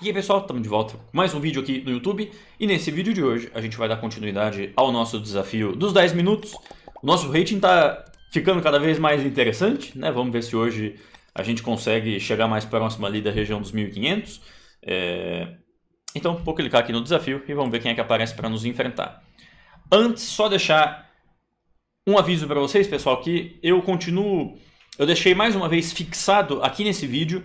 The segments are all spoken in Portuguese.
E aí pessoal, estamos de volta com mais um vídeo aqui no YouTube e nesse vídeo de hoje a gente vai dar continuidade ao nosso desafio dos 10 minutos. O nosso rating está ficando cada vez mais interessante, né? Vamos ver se hoje a gente consegue chegar mais próximo ali da região dos 1500. É... Então vou clicar aqui no desafio e vamos ver quem é que aparece para nos enfrentar. Antes, só deixar um aviso para vocês pessoal que eu continuo... Eu deixei mais uma vez fixado aqui nesse vídeo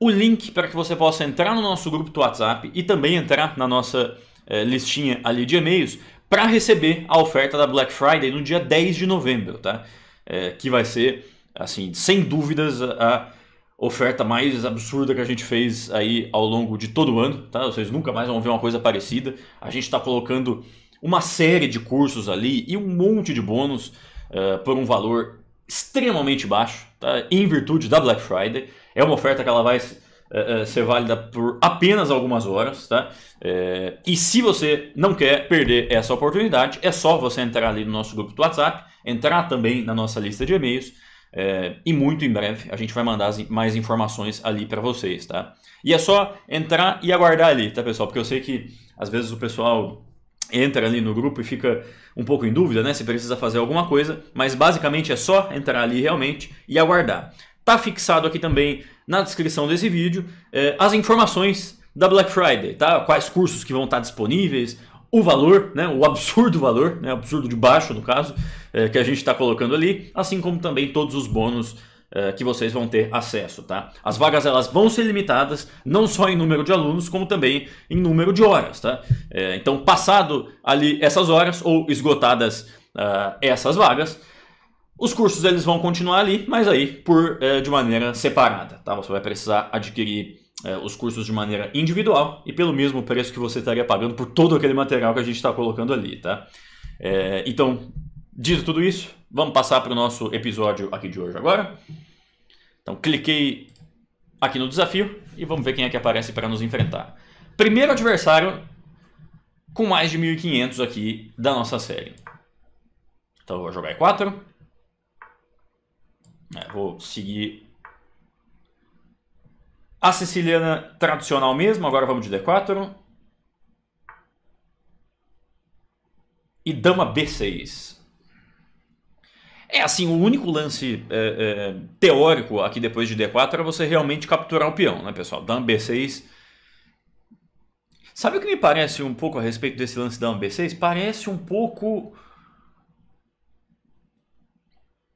o link para que você possa entrar no nosso grupo do WhatsApp e também entrar na nossa eh, listinha ali de e-mails para receber a oferta da Black Friday no dia 10 de novembro, tá? É, que vai ser, assim, sem dúvidas, a oferta mais absurda que a gente fez aí ao longo de todo o ano, tá? Vocês nunca mais vão ver uma coisa parecida. A gente está colocando uma série de cursos ali e um monte de bônus uh, por um valor extremamente baixo, tá? Em virtude da Black Friday. É uma oferta que ela vai uh, ser válida por apenas algumas horas, tá? Eh, e se você não quer perder essa oportunidade, é só você entrar ali no nosso grupo do WhatsApp, entrar também na nossa lista de e-mails. e muito em breve a gente vai mandar mais informações ali para vocês, tá? E é só entrar e aguardar ali, tá, pessoal? Porque eu sei que às vezes o pessoal entra ali no grupo e fica um pouco em dúvida, né? Se precisa fazer alguma coisa, mas basicamente é só entrar ali realmente e aguardar. Tá fixado aqui também na descrição desse vídeo é, as informações da Black Friday, tá? Quais cursos que vão estar tá disponíveis, o valor, né, o absurdo valor, né, absurdo de baixo no caso, é, que a gente está colocando ali, assim como também todos os bônus é, que vocês vão ter acesso, tá? As vagas elas vão ser limitadas, não só em número de alunos, como também em número de horas, tá? É, então, passado ali essas horas ou esgotadas uh, essas vagas, os cursos eles vão continuar ali, mas aí por é, de maneira separada, tá? Você vai precisar adquirir é, os cursos de maneira individual e pelo mesmo preço que você estaria pagando por todo aquele material que a gente está colocando ali, tá? É, então, dito tudo isso, vamos passar para o nosso episódio aqui de hoje agora. Então, cliquei aqui no desafio e vamos ver quem é que aparece para nos enfrentar. Primeiro adversário com mais de 1.500 aqui da nossa série. Então, eu vou jogar E4. É, vou seguir a siciliana tradicional mesmo, agora vamos de D4. E dama B6. É assim, o único lance é, é, teórico aqui depois de D4 é você realmente capturar o peão, né pessoal? Dama B6... Sabe o que me parece um pouco a respeito desse lance dama B6? Parece um pouco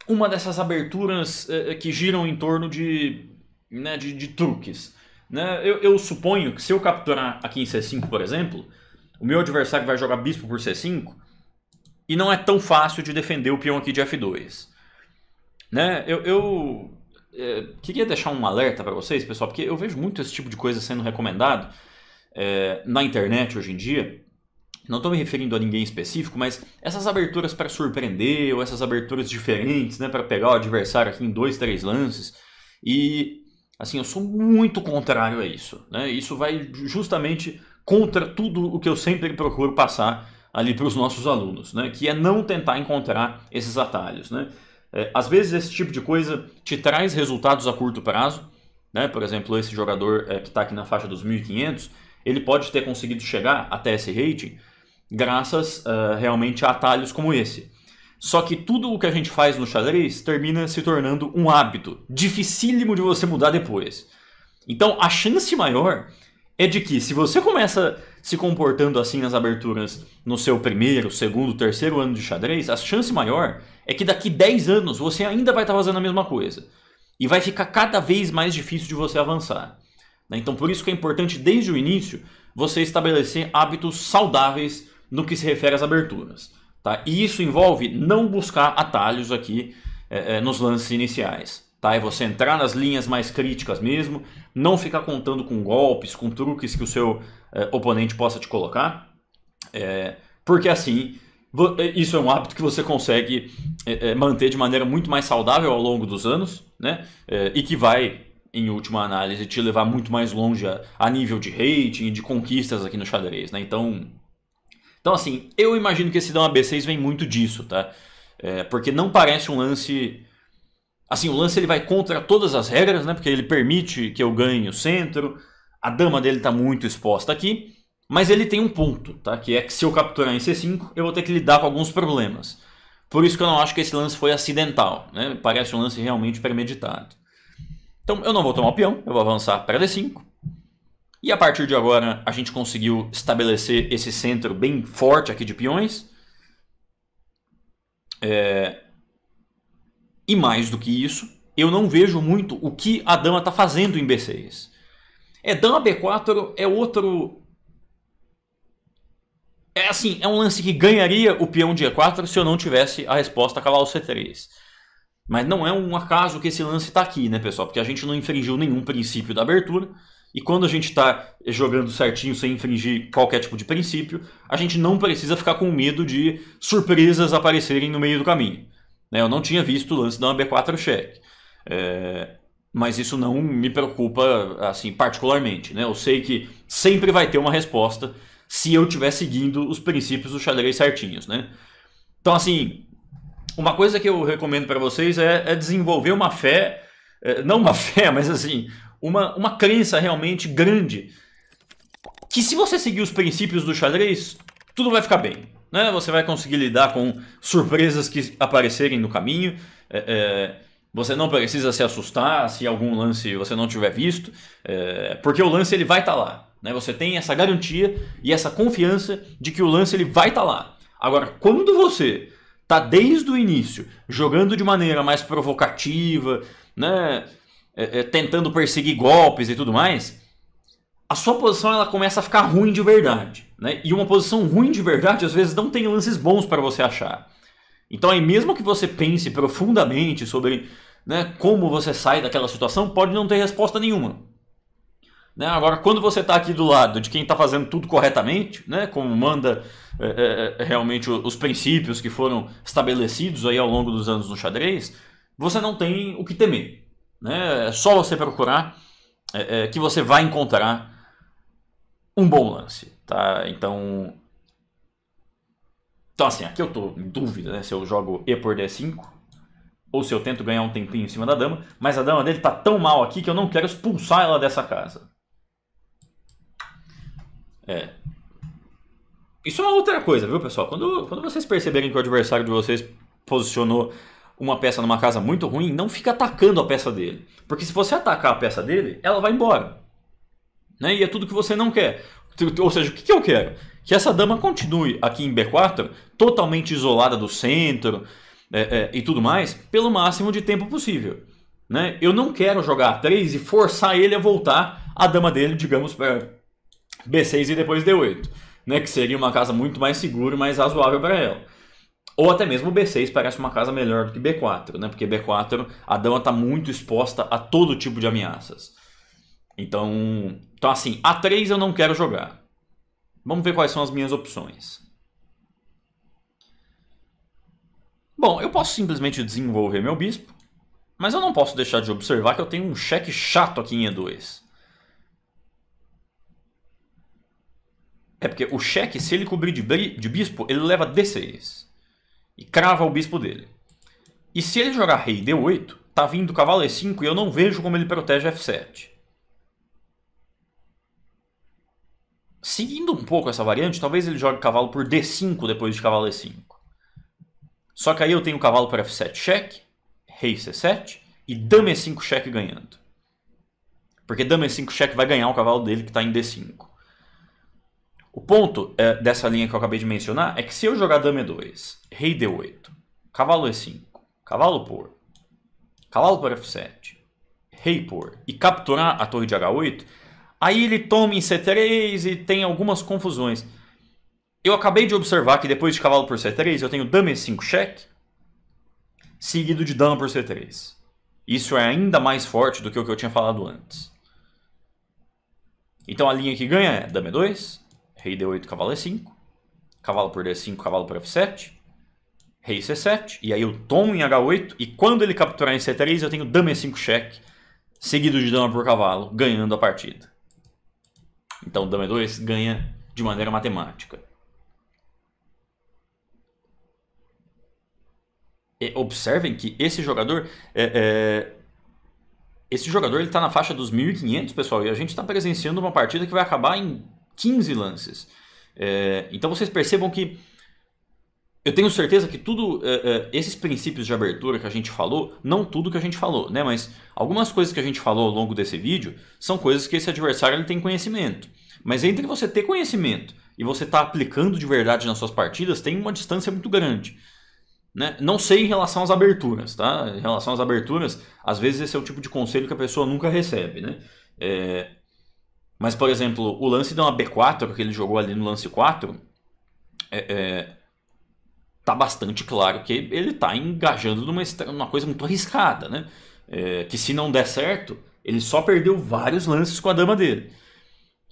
uma dessas aberturas é, que giram em torno de, né, de, de truques. Né? Eu, eu, suponho que se eu capturar aqui em C5, por exemplo, o meu adversário vai jogar bispo por C5 e não é tão fácil de defender o peão aqui de F2. Né? Eu, eu é, queria deixar um alerta para vocês, pessoal, porque eu vejo muito esse tipo de coisa sendo recomendado é, na internet hoje em dia não estou me referindo a ninguém específico, mas essas aberturas para surpreender, ou essas aberturas diferentes, né, para pegar o adversário aqui em dois, três lances. E assim, eu sou muito contrário a isso, né? Isso vai justamente contra tudo o que eu sempre procuro passar ali para os nossos alunos, né? Que é não tentar encontrar esses atalhos, né? É, às vezes esse tipo de coisa te traz resultados a curto prazo, né? Por exemplo, esse jogador é, que está aqui na faixa dos 1500, ele pode ter conseguido chegar até esse rating graças uh, realmente a atalhos como esse. Só que tudo o que a gente faz no xadrez termina se tornando um hábito, dificílimo de você mudar depois. Então a chance maior é de que se você começa se comportando assim nas aberturas no seu primeiro, segundo, terceiro ano de xadrez, a chance maior é que daqui 10 anos você ainda vai estar tá fazendo a mesma coisa. E vai ficar cada vez mais difícil de você avançar. Né? Então por isso que é importante desde o início você estabelecer hábitos saudáveis no que se refere às aberturas. Tá? E isso envolve não buscar atalhos aqui é, é, nos lances iniciais. Tá? É você entrar nas linhas mais críticas mesmo, não ficar contando com golpes, com truques que o seu é, oponente possa te colocar, é, porque assim é, isso é um hábito que você consegue é, manter de maneira muito mais saudável ao longo dos anos, né? E que vai, em última análise, te levar muito mais longe a, nível de rating e de conquistas aqui no xadrez, né? Então, então, assim, eu imagino que esse Dama B6 vem muito disso, tá? É, porque não parece um lance. Assim, o lance ele vai contra todas as regras, né? Porque ele permite que eu ganhe o centro. A dama dele está muito exposta aqui. Mas ele tem um ponto, tá? Que é que se eu capturar em C5, eu vou ter que lidar com alguns problemas. Por isso que eu não acho que esse lance foi acidental, né? Parece um lance realmente premeditado. Então eu não vou tomar o peão, eu vou avançar para D5. E a partir de agora a gente conseguiu estabelecer esse centro bem forte aqui de peões. É... E mais do que isso, eu não vejo muito o que a dama está fazendo em B6. É dama B4 é outro... É assim, é um lance que ganharia o peão de E4 se eu não tivesse a resposta cavalo C3. Mas não é um acaso que esse lance está aqui, né pessoal? Porque a gente não infringiu nenhum princípio da abertura. E quando a gente está jogando certinho sem infringir qualquer tipo de princípio, a gente não precisa ficar com medo de surpresas aparecerem no meio do caminho. Né? Eu não tinha visto o lance da B4 check. É, mas isso não me preocupa assim particularmente. Né? Eu sei que sempre vai ter uma resposta se eu estiver seguindo os princípios do xadrez certinhos. Né? Então, assim, uma coisa que eu recomendo para vocês é, é desenvolver uma fé eh, não uma fé, mas assim, uma, uma crença realmente grande. Que se você seguir os princípios do xadrez, tudo vai ficar bem. Né? Você vai conseguir lidar com surpresas que aparecerem no caminho. É, é, você não precisa se assustar se algum lance você não tiver visto, é, porque o lance ele vai estar tá lá. Né? Você tem essa garantia e essa confiança de que o lance ele vai estar tá lá. Agora, quando você tá desde o início jogando de maneira mais provocativa, né? é, é, tentando perseguir golpes e tudo mais, a sua posição ela começa a ficar ruim de verdade. Né? E uma posição ruim de verdade às vezes não tem lances bons para você achar. Então, aí mesmo que você pense profundamente sobre né, como você sai daquela situação, pode não ter resposta nenhuma. Né? Agora, quando você está aqui do lado de quem está fazendo tudo corretamente, né, como manda é, é, é realmente os princípios que foram estabelecidos aí ao longo dos anos no xadrez, você não tem o que temer. Né? É só você procurar é, é, que você vai encontrar um bom lance. Tá? Então, então assim, aqui eu estou em dúvida né, se eu jogo E por D5 ou se eu tento ganhar um tempinho em cima da dama, mas a dama dele está tão mal aqui que eu não quero expulsar ela dessa casa. É. Isso é uma outra coisa, viu, pessoal? Quando, quando vocês perceberem que o adversário de vocês posicionou uma peça numa casa muito ruim, não fica atacando a peça dele. Porque se você atacar a peça dele, ela vai embora. Né? E é tudo que você não quer. Ou seja, o que, eu quero? Que essa dama continue aqui em B4, totalmente isolada do centro é, é, e tudo mais, pelo máximo de tempo possível. Né? Eu não quero jogar A3 e forçar ele a voltar a dama dele, digamos, para é, B6 e depois D8. Né? Que seria uma casa muito mais segura e mais razoável para ela. Ou até mesmo o B6 parece uma casa melhor do que B4, né? Porque B4 a dama está muito exposta a todo tipo de ameaças. Então, então assim, A3 eu não quero jogar. Vamos ver quais são as minhas opções. Bom, eu posso simplesmente desenvolver meu bispo, mas eu não posso deixar de observar que eu tenho um cheque chato aqui em E2. É porque o cheque, se ele cobrir de, de bispo, ele leva D6 e crava o bispo dele. E se ele jogar rei d8, tá vindo cavalo e5 e eu não vejo como ele protege f7. Seguindo um pouco essa variante, talvez ele jogue cavalo por d5 depois de cavalo e5. Só que aí eu tenho o cavalo por f7 cheque, rei c7 e dama e5 cheque ganhando. Porque dama e5 cheque vai ganhar o cavalo dele que está em d5. O ponto é, dessa linha que eu acabei de mencionar é que se eu jogar dama e2, rei d8, cavalo e5, cavalo por, cavalo por f7, rei por e capturar a torre de h8, aí ele toma em c3 e tem algumas confusões. Eu acabei de observar que depois de cavalo por c3 eu tenho dama e5 cheque, seguido de dama por c3. Isso é ainda mais forte do que o que eu tinha falado antes. Então a linha que ganha é dama e2, Rei D8, cavalo E5. Cavalo por D5, cavalo por F7. Rei C7. E aí eu tomo em H8. E quando ele capturar em C3, eu tenho dama E5 cheque. Seguido de dama por cavalo, ganhando a partida. Então dama E2 ganha de maneira matemática. E observem que esse jogador... É, é, esse jogador está na faixa dos 1.500, pessoal. E a gente está presenciando uma partida que vai acabar em 15 lances. É, então vocês percebam que eu tenho certeza que tudo é, é, esses princípios de abertura que a gente falou, não tudo que a gente falou, né? Mas algumas coisas que a gente falou ao longo desse vídeo são coisas que esse adversário ele tem conhecimento. Mas entre você ter conhecimento e você estar tá aplicando de verdade nas suas partidas, tem uma distância muito grande. Né? Não sei em relação às aberturas, tá? Em relação às aberturas, às vezes esse é o tipo de conselho que a pessoa nunca recebe, né? É, mas, por exemplo, o lance de uma B4 que ele jogou ali no lance 4, é, é, tá bastante claro que ele tá engajando numa, numa coisa muito arriscada, né? É, que se não der certo, ele só perdeu vários lances com a dama dele.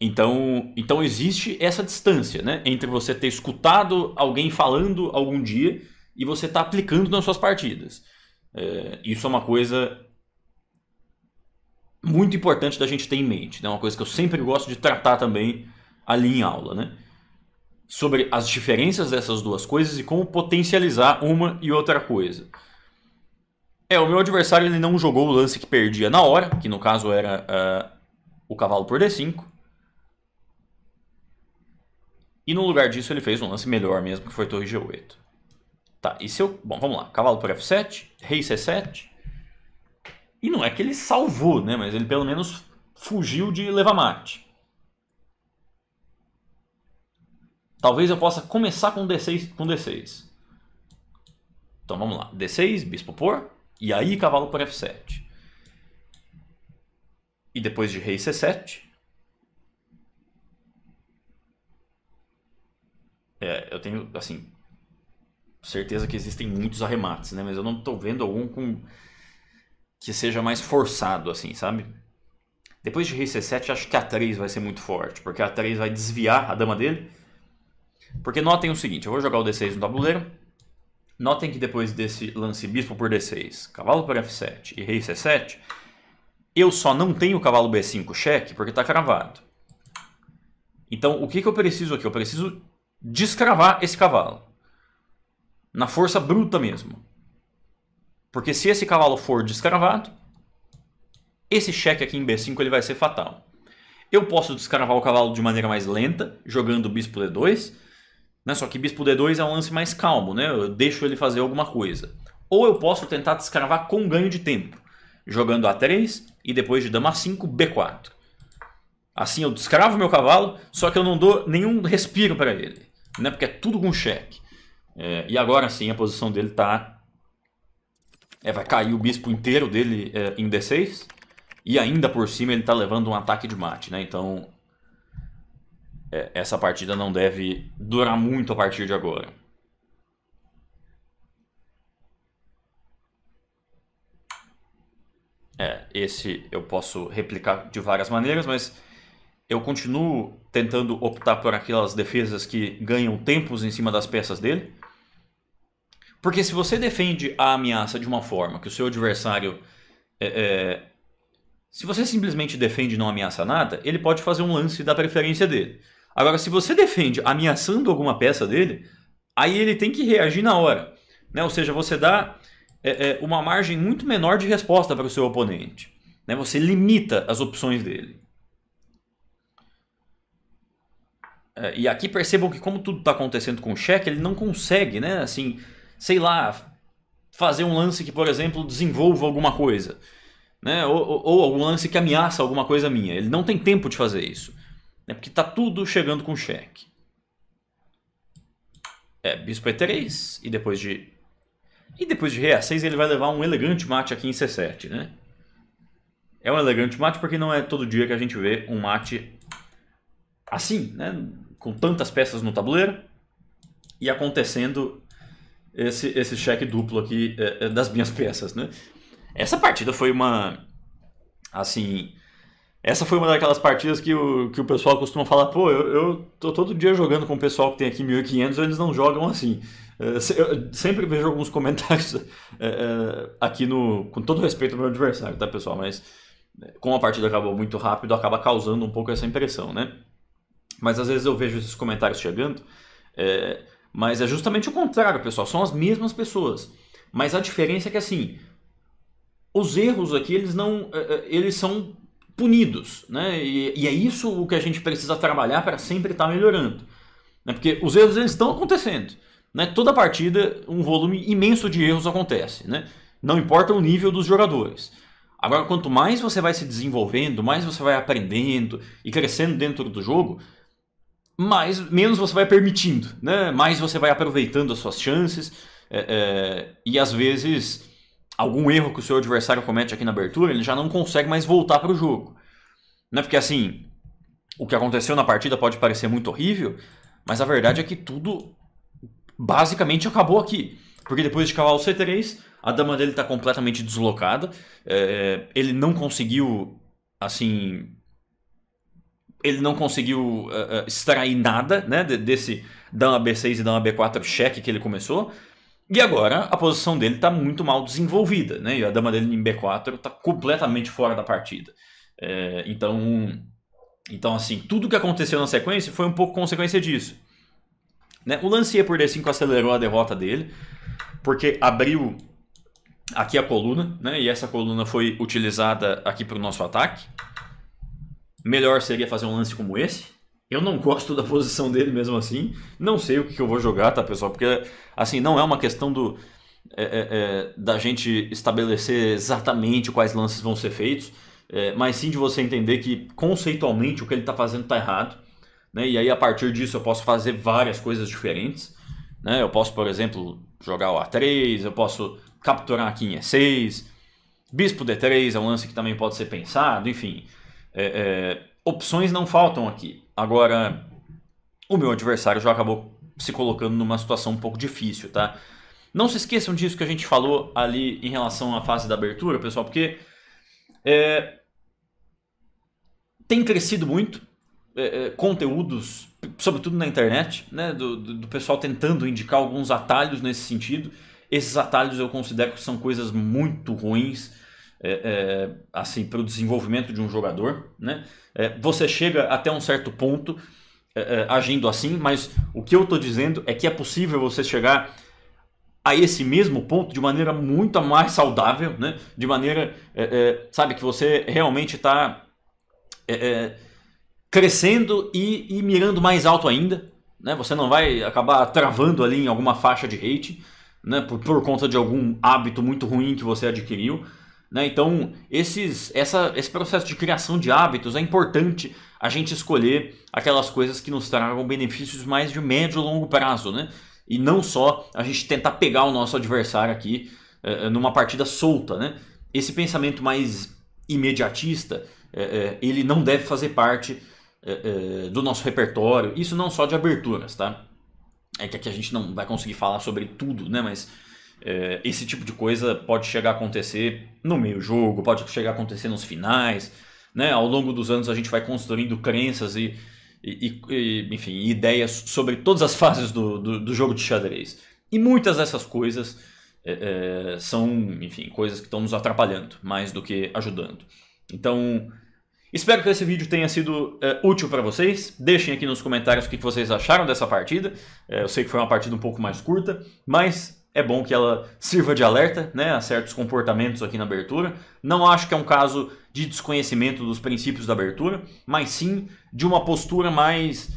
Então, então existe essa distância, né? Entre você ter escutado alguém falando algum dia e você tá aplicando nas suas partidas. É, isso é uma coisa muito importante da gente ter em mente, é né? uma coisa que eu sempre gosto de tratar também ali em aula, né? Sobre as diferenças dessas duas coisas e como potencializar uma e outra coisa. É, o meu adversário ele não jogou o lance que perdia na hora, que no caso era uh, o cavalo por D5. E no lugar disso ele fez um lance melhor mesmo, que foi torre G8. Tá, e se eu... Bom, vamos lá. Cavalo por F7, rei C7, e não é que ele salvou, né? Mas ele pelo menos fugiu de levar mate. Talvez eu possa começar com D6. Com D6. Então vamos lá. D6, bispo por. E aí cavalo por F7. E depois de rei C7. É, eu tenho, assim, certeza que existem muitos arremates, né? Mas eu não estou vendo algum com que seja mais forçado, assim, sabe? Depois de rei c7, acho que a 3 vai ser muito forte, porque a 3 vai desviar a dama dele. Porque notem o seguinte, eu vou jogar o d6 no tabuleiro. Notem que depois desse lance bispo por d6, cavalo por f7 e rei c7, eu só não tenho o cavalo b5 cheque porque está cravado. Então, o que, que eu preciso aqui? Eu preciso descravar esse cavalo. Na força bruta mesmo. Porque se esse cavalo for descaravado, esse cheque aqui em B5 ele vai ser fatal. Eu posso descaravar o cavalo de maneira mais lenta, jogando bispo D2, né? só que bispo D2 é um lance mais calmo, né? eu deixo ele fazer alguma coisa. Ou eu posso tentar descaravar com ganho de tempo, jogando A3 e depois de dama A5, B4. Assim eu descravo meu cavalo, só que eu não dou nenhum respiro para ele, né? porque é tudo com cheque. É, e agora sim a posição dele está é, vai cair o bispo inteiro dele é, em D6. E ainda por cima ele está levando um ataque de mate, né? Então, é, essa partida não deve durar muito a partir de agora. É, esse eu posso replicar de várias maneiras, mas eu continuo tentando optar por aquelas defesas que ganham tempos em cima das peças dele. Porque se você defende a ameaça de uma forma que o seu adversário. É, é, se você simplesmente defende e não ameaça nada, ele pode fazer um lance da preferência dele. Agora, se você defende ameaçando alguma peça dele, aí ele tem que reagir na hora. Né? Ou seja, você dá é, é uma margem muito menor de resposta para o seu oponente. Né? Você limita as opções dele. É, e aqui percebam que como tudo está acontecendo com o cheque, ele não consegue, né? Assim, sei lá, fazer um lance que, por exemplo, desenvolva alguma coisa. Né? Ou, ou, algum lance que ameaça alguma coisa minha. Ele não tem tempo de fazer isso. Né? Porque está tudo chegando com cheque. É, bispo E3 e depois de... E depois de rei A6 ele vai levar um elegante mate aqui em C7, né? É um elegante mate porque não é todo dia que a gente vê um mate assim, né? Com tantas peças no tabuleiro e acontecendo esse, esse cheque duplo aqui é, é, das minhas peças, né? Essa partida foi uma. Assim. Essa foi uma daquelas partidas que o, que o pessoal costuma falar, pô, eu, eu tô todo dia jogando com o pessoal que tem aqui 1500 eles não jogam assim. É, eu sempre vejo alguns comentários é, aqui no. Com todo respeito ao meu adversário, tá, pessoal? Mas como a partida acabou muito rápido, acaba causando um pouco essa impressão, né? Mas às vezes eu vejo esses comentários chegando. É, mas é justamente o contrário, pessoal. São as mesmas pessoas. Mas a diferença é que assim, os erros aqui eles não, eh, eh, eles são punidos, né? E, e é isso o que a gente precisa trabalhar para sempre estar tá melhorando, né? Porque os erros eles estão acontecendo, né? Toda partida um volume imenso de erros acontece, né? Não importa o nível dos jogadores. Agora, quanto mais você vai se desenvolvendo, mais você vai aprendendo e crescendo dentro do jogo, mais menos você vai permitindo, né? Mais você vai aproveitando as suas chances é, é, e às vezes algum erro que o seu adversário comete aqui na abertura ele já não consegue mais voltar para o jogo, né? Porque assim o que aconteceu na partida pode parecer muito horrível, mas a verdade é que tudo basicamente acabou aqui, porque depois de cavalo C3 a dama dele está completamente deslocada, é, ele não conseguiu assim ele não conseguiu uh, extrair nada né, desse Dama B6 e Dama B4 cheque que ele começou. E agora a posição dele está muito mal desenvolvida, né? E a dama dele em B4 está completamente fora da partida. É, então, então, assim, tudo que aconteceu na sequência foi um pouco consequência disso. Né? O lance é por D5 acelerou a derrota dele, porque abriu aqui a coluna, né? E essa coluna foi utilizada aqui para o nosso ataque melhor seria fazer um lance como esse. Eu não gosto da posição dele mesmo assim. Não sei o que eu vou jogar, tá, pessoal? Porque, assim, não é uma questão do é, é, é da gente estabelecer exatamente quais lances vão ser feitos, é, mas sim de você entender que conceitualmente o que ele está fazendo está errado. Né? E aí, a partir disso, eu posso fazer várias coisas diferentes. Né? Eu posso, por exemplo, jogar o A3, eu posso capturar aqui em E6, Bispo D3 é um lance que também pode ser pensado, enfim. É, é, opções não faltam aqui. Agora, o meu adversário já acabou se colocando numa situação um pouco difícil, tá? Não se esqueçam disso que a gente falou ali em relação à fase da abertura, pessoal, porque é, tem crescido muito é, é conteúdos, sobretudo na internet, né, do, do, do, pessoal tentando indicar alguns atalhos nesse sentido. Esses atalhos eu considero que são coisas muito ruins, é, é, assim para o desenvolvimento de um jogador. Né? É, você chega até um certo ponto é, é, agindo assim, mas o que eu estou dizendo é que é possível você chegar a esse mesmo ponto de maneira muito mais saudável, né? de maneira, é, sabe, que você realmente está crescendo e, e, mirando mais alto ainda. Né? Você não vai acabar travando ali em alguma faixa de hate né? por, por conta de algum hábito muito ruim que você adquiriu. Né? Então, esses, essa, esse processo de criação de hábitos é importante a gente escolher aquelas coisas que nos tragam benefícios mais de médio e longo prazo. Né? E não só a gente tentar pegar o nosso adversário aqui eh, eh, numa partida solta. Né? Esse pensamento mais imediatista, eh, ele não deve fazer parte do nosso repertório. Isso não só de aberturas, tá? É que aqui a gente não vai conseguir falar sobre tudo, né? Mas é, esse tipo de coisa pode chegar a acontecer no meio jogo, pode chegar a acontecer nos finais. Né? Ao longo dos anos a gente vai construindo crenças e, e, e enfim, ideias sobre todas as fases do, do, do, jogo de xadrez. E muitas dessas coisas é, é, são, enfim, coisas que estão nos atrapalhando mais do que ajudando. Então, espero que esse vídeo tenha sido é, útil para vocês. Deixem aqui nos comentários o que vocês acharam dessa partida. É, eu sei que foi uma partida um pouco mais curta, mas é bom que ela sirva de alerta né, a certos comportamentos aqui na abertura. Não acho que é um caso de desconhecimento dos princípios da abertura, mas sim de uma postura mais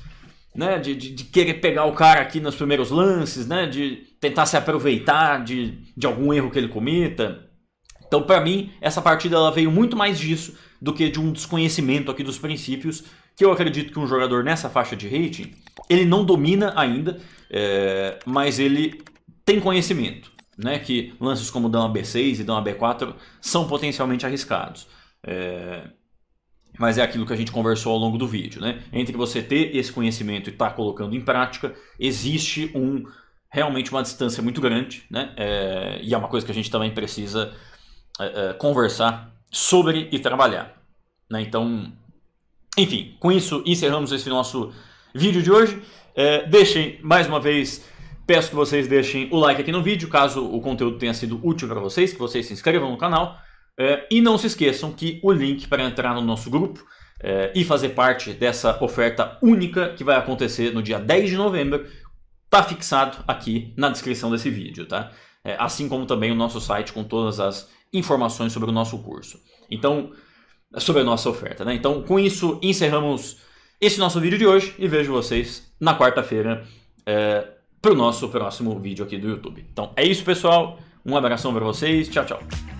né, de, de, de, querer pegar o cara aqui nos primeiros lances, né, de tentar se aproveitar de, de algum erro que ele cometa. Então, para mim, essa partida ela veio muito mais disso do que de um desconhecimento aqui dos princípios, que eu acredito que um jogador nessa faixa de rating, ele não domina ainda, é, mas ele tem conhecimento, né? Que lances como a B6 e a B4 são potencialmente arriscados. É... Mas é aquilo que a gente conversou ao longo do vídeo, né? Entre você ter esse conhecimento e estar tá colocando em prática, existe um realmente uma distância muito grande, né? É... E é uma coisa que a gente também precisa é, é conversar sobre e trabalhar. Né? Então, enfim, com isso encerramos esse nosso vídeo de hoje. É, deixem mais uma vez Peço que vocês deixem o like aqui no vídeo, caso o conteúdo tenha sido útil para vocês, que vocês se inscrevam no canal. É, e não se esqueçam que o link para entrar no nosso grupo é, e fazer parte dessa oferta única que vai acontecer no dia 10 de novembro está fixado aqui na descrição desse vídeo, tá? É, assim como também o nosso site com todas as informações sobre o nosso curso. Então, sobre a nossa oferta, né? Então, com isso, encerramos esse nosso vídeo de hoje e vejo vocês na quarta-feira. É, para o nosso próximo vídeo aqui do YouTube. Então é isso, pessoal. Um abração para vocês. Tchau, tchau.